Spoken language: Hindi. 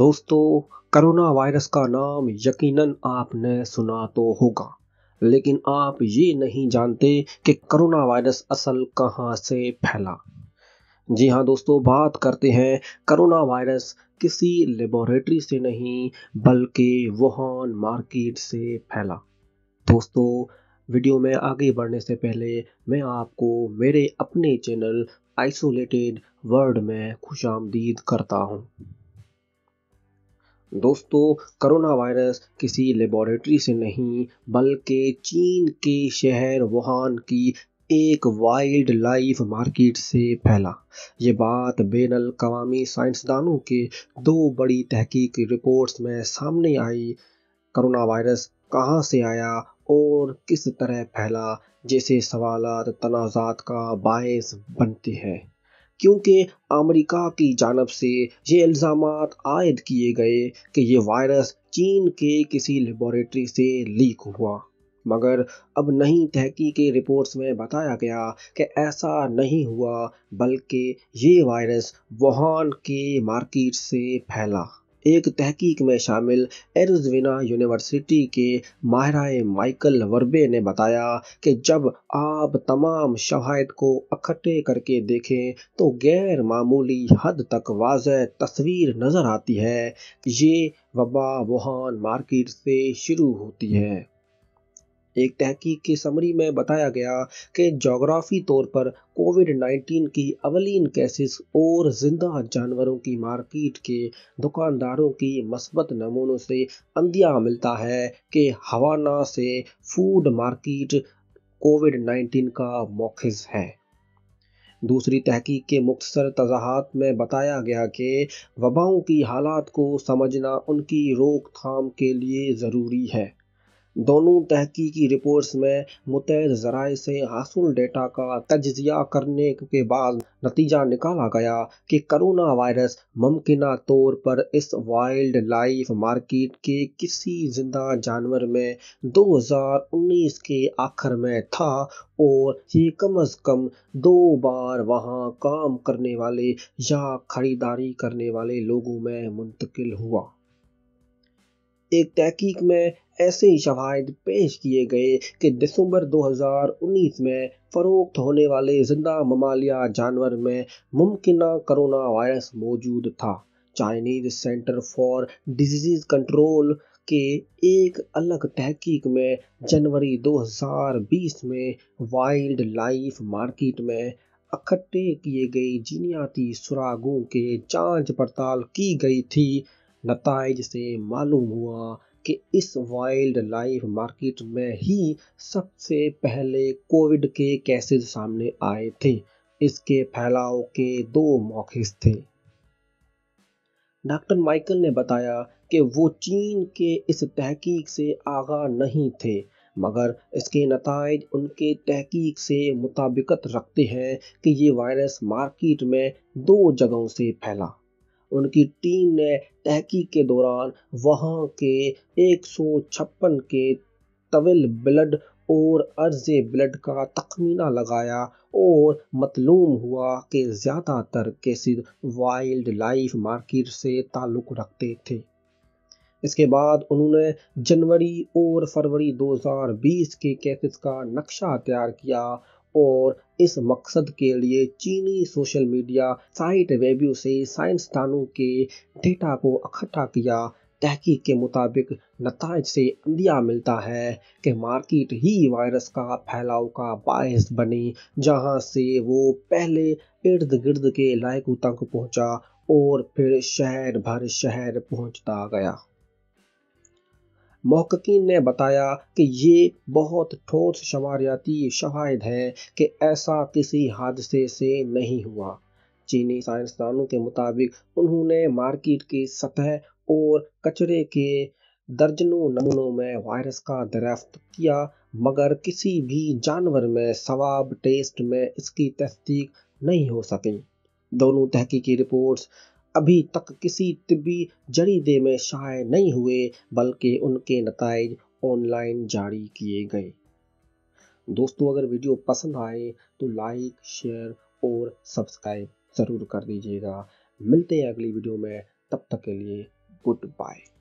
दोस्तों करोना वायरस का नाम यकीनन आपने सुना तो होगा लेकिन आप ये नहीं जानते कि करोना वायरस असल कहाँ से फैला जी हाँ दोस्तों बात करते हैं करोना वायरस किसी लेबोरेटरी से नहीं बल्कि वुहान मार्केट से फैला दोस्तों वीडियो में आगे बढ़ने से पहले मैं आपको मेरे अपने चैनल आइसोलेटेड वर्ल्ड में खुश आमदीद करता हूँ दोस्तों कोरोना वायरस किसी लेबोरेटरी से नहीं बल्कि चीन के शहर वुहान की एक वाइल्ड लाइफ मार्केट से फैला ये बात बेन अवी साइंसदानों के दो बड़ी तहकीक रिपोर्ट्स में सामने आई करोना वायरस कहाँ से आया और किस तरह फैला जैसे सवाल तनाज़ात का बायस बनते हैं क्योंकि अमेरिका की जानब से ये इल्ज़ाम आयद किए गए कि ये वायरस चीन के किसी लेबोरेटरी से लीक हुआ मगर अब नई तहकीक रिपोर्ट्स में बताया गया कि ऐसा नहीं हुआ बल्कि ये वायरस वुहान के मार्केट से फैला एक तहकीक में शामिल एरजविना यूनिवर्सिटी के माहरा माइकल वर्बे ने बताया कि जब आप तमाम शवाहद को इकट्ठे करके देखें तो गैर मामूली हद तक वाज तस्वीर नज़र आती है ये वबा वुहान मार्केट से शुरू होती है एक तहकीक की समरी में बताया गया कि जोग्राफी तौर पर कोविड 19 की अवलिन केसेस और जिंदा जानवरों की मार्किट के दुकानदारों की मस्बत नमूनों से अंदिया मिलता है कि हवाना से फूड मार्केट कोविड 19 का मौखज है दूसरी तहकीक के मुख्तर तजाहत में बताया गया कि वबाओं की हालात को समझना उनकी रोकथाम के लिए ज़रूरी है दोनों तहकीकी रिपोर्ट्स में मुतैद जराए से हासिल डेटा का तजिया करने के बाद नतीजा निकाला गया कि करोना वायरस मुमकिन तौर पर इस वाइल्ड लाइफ मार्केट के किसी जिंदा जानवर में 2019 के आखिर में था और ये कम अज कम दो बार वहाँ काम करने वाले या खरीदारी करने वाले लोगों में मुंतकिल हुआ एक तहकीक में ऐसे ही शवाद पेश किए गए कि दिसंबर 2019 में फ़रोख्त होने वाले जिंदा ममालिया जानवर में मुमकिन करोना वायरस मौजूद था Chinese centre for disease control के एक अलग तहकीक में जनवरी 2020 में वाइल्ड लाइफ मार्केट में इकट्ठे किए गए जीनियाती सुरागों के जांच पड़ताल की गई थी नतज से मालूम हुआ कि इस वाइल्ड लाइफ मार्केट में ही सबसे पहले कोविड के केसेस सामने आए थे इसके फैलाव के दो मौके थे डॉक्टर माइकल ने बताया कि वो चीन के इस तहकीक से आगा नहीं थे मगर इसके नतज उनके तहकीक से मुताबिकत रखते हैं कि ये वायरस मार्केट में दो जगहों से फैला उनकी टीम ने तहकीक के दौरान वहां के एक के तविल ब्लड और अर्ज ब्लड का तखमीना लगाया और मतलूम हुआ कि ज़्यादातर केसेस वाइल्ड लाइफ मार्केट से ताल्लुक़ रखते थे इसके बाद उन्होंने जनवरी और फरवरी 2020 के केसेस का नक्शा तैयार किया और इस मकसद के लिए चीनी सोशल मीडिया साइट वेब्यू से साइंसदानों के डेटा को इकट्ठा किया तहकीक के मुताबिक नतज से अंदिया मिलता है कि मार्केट ही वायरस का फैलाव का बायस बनी जहां से वो पहले इर्द गिर्द के इलाकों तक पहुंचा और फिर शहर भर शहर पहुंचता गया मोहकिन ने बताया कि ये बहुत ठोस शमारियाती शवाहद हैं कि ऐसा किसी हादसे से नहीं हुआ चीनी साइंसदानों के मुताबिक उन्होंने मार्केट की सतह और कचरे के दर्जनों नमूनों में वायरस का दरफ्त किया मगर किसी भी जानवर में सवाब टेस्ट में इसकी तस्दीक नहीं हो सकी दोनों तहकीकी रिपोर्ट्स अभी तक किसी तिबी जरीदे में शाये नहीं हुए बल्कि उनके नतज ऑनलाइन जारी किए गए दोस्तों अगर वीडियो पसंद आए तो लाइक शेयर और सब्सक्राइब ज़रूर कर दीजिएगा मिलते हैं अगली वीडियो में तब तक के लिए गुड बाय